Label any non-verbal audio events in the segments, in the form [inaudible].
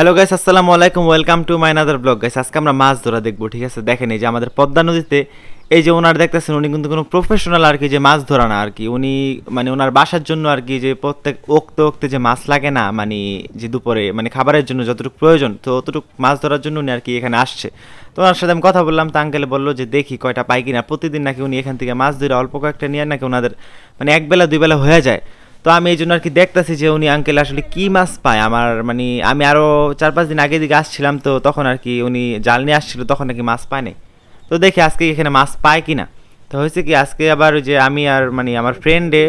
hello guys আসসালামু আলাইকুম welcome to my নাদার ব্লগ গাইস আজকে আমরা মাছ ধরা দেখবো ঠিক আছে দেখেন এই যে আমাদের পদ্মা নদীতে এই যে ওনার দেখতেছেন উনি কিন্তু কোনো প্রফেশনাল আর কি যে মাছ ধরা না আর কি উনি মানে ওনার বাসার জন্য আর কি যে প্রত্যেক ওক্তে ওক্তে যে মাছ লাগে না মানে যে দুপুরে মানে খাবারের জন্য যতটুকু প্রয়োজন তো অতটুকু মাছ ধরার জন্য উনি আর কি এখানে আসছে তো ওনার সাথে আমি কথা বললাম তা আঙ্কেলে বললো যে দেখি কয়টা পাই কিনা প্রতিদিন নাকি উনি এখান থেকে মাছ ধরে অল্প কয়েকটা নিয়ে নাকি ওনাদের মানে একবেলা বেলা হয়ে যায় তো আমি এই জন্য আর কি দেখতেছি যে উনি আঙ্কেল আসলে কি মাছ পায় আমার মানে আমি আরও চার পাঁচ দিন আগে দিকে আসছিলাম তো তখন আর কি উনি জাল নিয়ে আসছিল তখন নাকি মাছ পায়নি তো দেখি আজকে এখানে মাছ পায় কি না তো হয়েছে কি আজকে আবার যে আমি আর মানে আমার ফ্রেন্ডে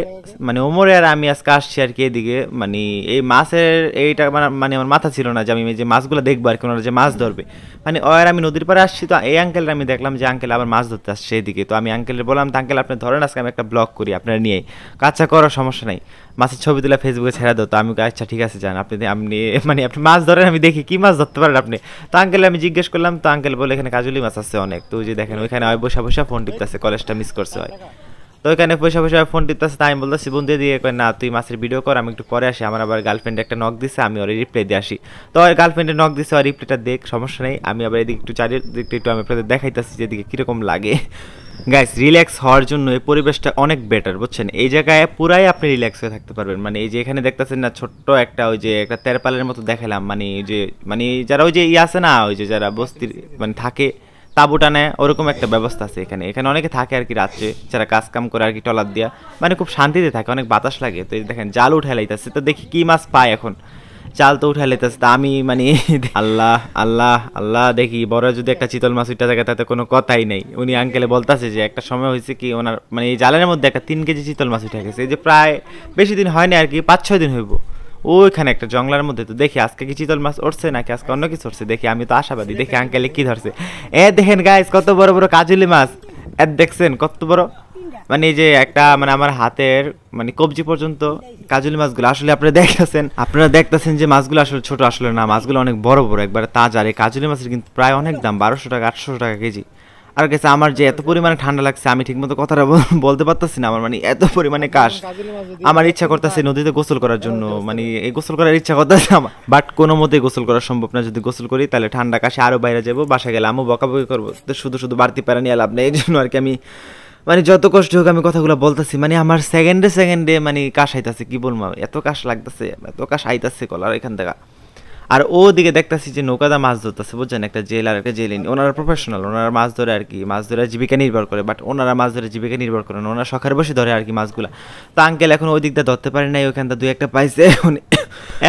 মানে ওমরে আর আমি আজকে আসছি আর কি এদিকে মানে এই মাছের এইটা মানে, মানে আমার মাথা ছিল না যে আমি যে মাছগুলো দেখবো আর কি ওনারা যে মাছ ধরবে মানে আর আমি নদীর পাড়ে আসছি তো এই আঙ্কেলের আমি দেখলাম যে আঙ্কেল আবার মাছ ধরতে আসছে এদিকে তো আমি আঙ্কেলের বললাম আঙ্কেল আপনি ধরেন আজকে আমি একটা ব্লগ করি আপনারা নিয়ে কাঁচা আচ্ছা, করার সমস্যা নাই মাছের ছবি তুলে ফেসবুকে ছেড়ে দাও তো আমি আচ্ছা ঠিক আছে যান আপনি আপনি মানে আপনি মাছ ধরেন আমি দেখি কি মাছ ধরতে পারেন আপনি তো আঙ্কেল আমি জিজ্ঞেস করলাম তো আঙ্কেল বলে এখানে কাজুলি মাছ আছে অনেক তো যে দেখেন ওইখানে বসে বসে ফোন টিপতেছে কলেজটা মিস করছে হয় তো ওইখানে পয়সা পয়সা ফোন টিপতেছে তাই আমি বলতেছি বন্ধু দিয়ে কয় না তুই মাছের ভিডিও কর আমি একটু পরে আসি আমার আবার গার্লফ্রেন্ডে একটা নক দিছে আমি ওর রিপ্লাই দিয়ে আসি তো ওর গার্লফ্রেন্ডে নক দিছে ওর রিপ্লাইটা দেখ সমস্যা নেই আমি আবার এদিকে একটু চারিদিকটা একটু আমি আপনাদের দেখাইতেছি যেদিকে কীরকম লাগে গাইস রিল্যাক্স হওয়ার জন্য এই পরিবেশটা অনেক বেটার বুঝছেন এই জায়গায় পুরাই আপনি রিল্যাক্স হয়ে থাকতে পারবেন মানে এই যে এখানে দেখতেছেন না ছোট্ট একটা ওই যে একটা তেরপালের মতো দেখালাম মানে ওই যে মানে যারা ওই যে ই আছে না ওই যে যারা বস্তির মানে থাকে তাবুটা নেয় ওরকম একটা ব্যবস্থা আছে এখানে এখানে অনেকে থাকে আর কি রাত্রে যারা কাজ কাম করে আর কি টলার দিয়া মানে খুব শান্তিতে থাকে অনেক বাতাস লাগে তো দেখেন জাল উঠে লাইতেছে তো দেখি কি মাছ পায় এখন চাল তো উঠাই লেতেছে তা আমি মানে [laughs] আল্লাহ আল্লাহ আল্লাহ দেখি বড় যদি একটা চিতল মাছ উঠা থাকে তাতে কোনো কথাই নেই উনি আঙ্কেলে বলতেছে যে একটা সময় হয়েছে কি ওনার মানে এই জালের মধ্যে একটা তিন কেজি চিতল মাছ উঠে গেছে এই যে প্রায় বেশি দিন হয়নি আর কি পাঁচ ছয় দিন হইব ওইখানে একটা জঙ্গলার মধ্যে তো দেখি আজকে কি চিতল মাছ উঠছে নাকি আজকে অন্য কিছু উঠছে দেখি আমি তো আশাবাদী দেখি আঙ্কেলে কি ধরছে এ দেখেন গাইস কত বড় বড় কাজুলি মাছ এ দেখছেন কত বড় মানে এই যে একটা মানে আমার হাতের মানে কবজি পর্যন্ত কাজুলি মাছগুলো আসলে আপনারা দেখতেছেন আপনারা দেখতেছেন যে মাছগুলো আসলে ছোট আসলে না মাছগুলো অনেক বড় বড় একবার তাজা এই কাজুলি মাছের কিন্তু প্রায় অনেক দাম বারোশো টাকা আটশো টাকা কেজি আর গেছে আমার যে এত পরিমাণে ঠান্ডা লাগছে আমি ঠিকমতো কথাটা বলতে পারতেছি না আমার মানে এত পরিমাণে কাশ আমার ইচ্ছা করতেছে নদীতে গোসল করার জন্য মানে এই গোসল করার ইচ্ছা করতেছে আমার বাট কোনো মতে গোসল করা সম্ভব না যদি গোসল করি তাহলে ঠান্ডা কাশে আরও বাইরে যাবো বাসা গেলে আমিও বকাবকি করবো শুধু শুধু বাড়তি প্যারা নিয়ে লাভ নেই এই জন্য আর কি আমি মানে যত কষ্ট হোক আমি কথাগুলো বলতেছি মানে আমার সেকেন্ডে সেকেন্ডে মানে কাশ আইতাছে কি বলবো এত কাশ লাগতেছে এত কাশ আইতাছে কলার এখান থেকে আর ও দিকে দেখতেছি যে নৌকাদা মাছ ধরতেছে বুঝছেন একটা জেল আর একটা জেলিনি ওনারা প্রফেশনাল ওনারা মাছ ধরে আর কি মাছ ধরে জীবিকা নির্ভর করে বাট ওনারা মাছ ধরে জীবিকা নির্ভর করে না ওনারা শখের বসে ধরে আর কি মাছগুলা তো আঙ্কেল এখন ওই দিকটা ধরতে পারে নাই ওইখানটা দুই একটা পাইছে এখন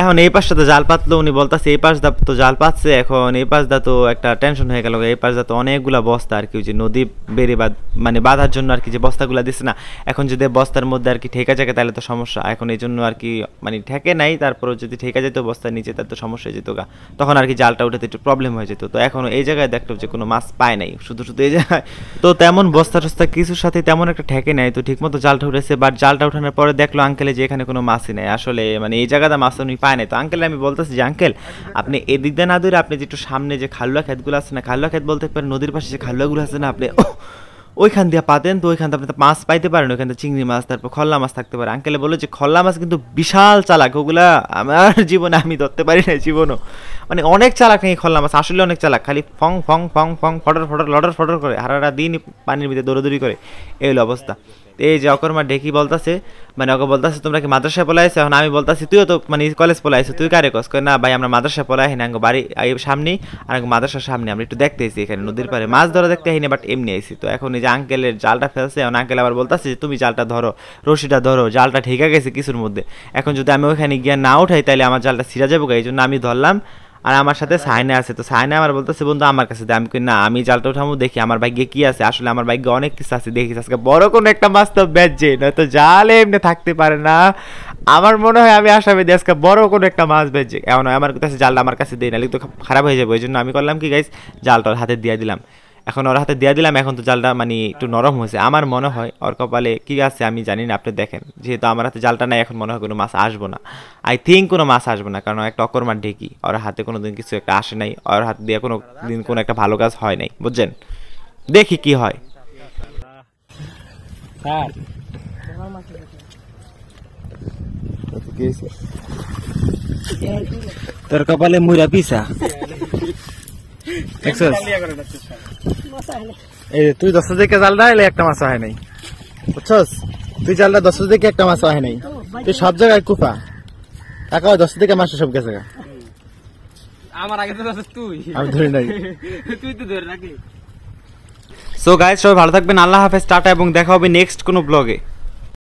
এখন এই পাশটা তো জাল পাতলো উনি বলতেছে এই পাশ দা তো জাল পাচ্ছে এখন এই পাশ দা তো একটা টেনশন হয়ে গেল এই পাশ দা তো অনেকগুলা বস্তা আর কি ওই যে নদী বেড়ে বা মানে বাঁধার জন্য আর কি যে বস্তাগুলো দিছে না এখন যদি বস্তার মধ্যে আর কি ঠেকা যাকে তাহলে তো সমস্যা এখন এই জন্য আর কি মানে ঠেকে নাই তারপরে যদি ঠেকা যেত বস্তার নিচে তার তো সমস্যা হয়ে যেত গা তখন আর কি জালটা উঠাতে একটু প্রবলেম হয়ে যেত তো এখন এই জায়গায় দেখলো যে কোনো মাছ পায় নাই শুধু শুধু এই জায়গায় [laughs] তো তেমন বস্তা টস্তা কিছুর সাথে তেমন একটা ঠেকে নেয় তো ঠিকমতো জালটা উঠেছে বাট জালটা উঠানোর পরে দেখলো আঙ্কেলে যে এখানে কোনো মাছই নেই আসলে মানে এই জায়গাটা মাছ উনি পায় নাই তো আঙ্কেল আমি বলতেছি যে আঙ্কেল আপনি এদিক দিয়ে না ধরে আপনি যে একটু সামনে যে খাল্লা খেতগুলো আছে না খাল্লা খেত বলতে পারেন নদীর পাশে যে খাল্লাগুলো আছে না আপনি ওইখান দিয়ে পাতেন তো ওইখান থেকে মাছ পাইতে পারেন ওইখান থেকে চিংড়ি মাছ তারপর খল্লা মাছ থাকতে পারে আঙ্কেলে বলে যে খল্লা মাছ কিন্তু বিশাল চালাক ওগুলা আমার [laughs] জীবনে আমি ধরতে পারি না জীবনও মানে অনেক চালাক নাকি খল্লা মাছ আসলে অনেক চালাক খালি ফং ফং ফং ফং ফটর ফটর লটর ফটর করে হারারা দিন পানির ভিতরে দৌড়দৌড়ি করে এই হলো অবস্থা এই যে অকর্মা ঢেকি বলতাছে মানে ওকে বলতাছে তোমরা কি মাদ্রাসায় পলাইছো এখন আমি বলতাছি তুইও তো মানে কলেজ পলাইছো তুই কারে কস না ভাই আমরা মাদ্রাসায় পলাই না বাড়ি সামনে আর মাদ্রাসার সামনে আমরা একটু দেখতে আসি এখানে নদীর পারে মাছ ধরা দেখতে আহিনি বাট এমনি আইসি তো এখন এই যে আঙ্কেলের জালটা ফেলছে এখন আঙ্কেল আবার বলতাছে যে তুমি জালটা ধরো রশিটা ধরো জালটা ঠেকা গেছে কিছুর মধ্যে এখন যদি আমি ওখানে গিয়ে না উঠাই তাহলে আমার জালটা ছিঁড়া যাবো এই জন্য আমি ধরলাম আর আমার সাথে সাইনা আছে তো সাইনা আমার বলতেছে বন্ধু আমার কাছে দে আমি কই না আমি জালটা উঠামু দেখি আমার ভাগ্যে কি আছে আসলে আমার ভাগ্যে অনেক কিছু আছে দেখিস আজকে বড় কোনো একটা মাছ তো বেচছে নয়তো জাল এমনি থাকতে পারে না আমার মনে হয় আমি আশা দিয়ে আজকে বড় কোনো একটা মাছ বেচছে এমন আমার কাছে জালটা আমার কাছে দেই না তো খারাপ হয়ে যাবে ওই জন্য আমি করলাম কি গাইস জালটা হাতে দিয়ে দিলাম এখন ওর হাতে দিয়ে দিলাম এখন তো জালটা মানে একটু নরম হয়েছে আমার মনে হয় ওর কপালে কী আছে আমি জানি না আপনি দেখেন যেহেতু আমার হাতে জালটা নাই এখন মনে হয় কোনো মাছ আসবো না আই থিঙ্ক কোনো মাছ আসবে না কারণ একটা অকর্মার ঢেকি ওর হাতে কোনো দিন কিছু একটা আসে নাই ওর হাত দিয়ে কোনো দিন কোনো একটা ভালো কাজ হয় নাই বুঝছেন দেখি কি হয় তোর কপালে মুরা পিসা এই তুই দশ দিকে জালটা এলে একটা মাছ হয় নাই বুঝছস তুই জালটা দশ দিকে একটা মাছ হয় নাই তুই সব জায়গায় কুপা টাকা দশটা থেকে মাছ সব গেছে আমার আগে তুই আমি ধরে নাই [laughs] তুই তো ধরে রাখি সো গাইজ সবাই ভালো থাকবেন আল্লাহ হাফেজ টাটা এবং দেখা হবে নেক্সট কোনো ব্লগে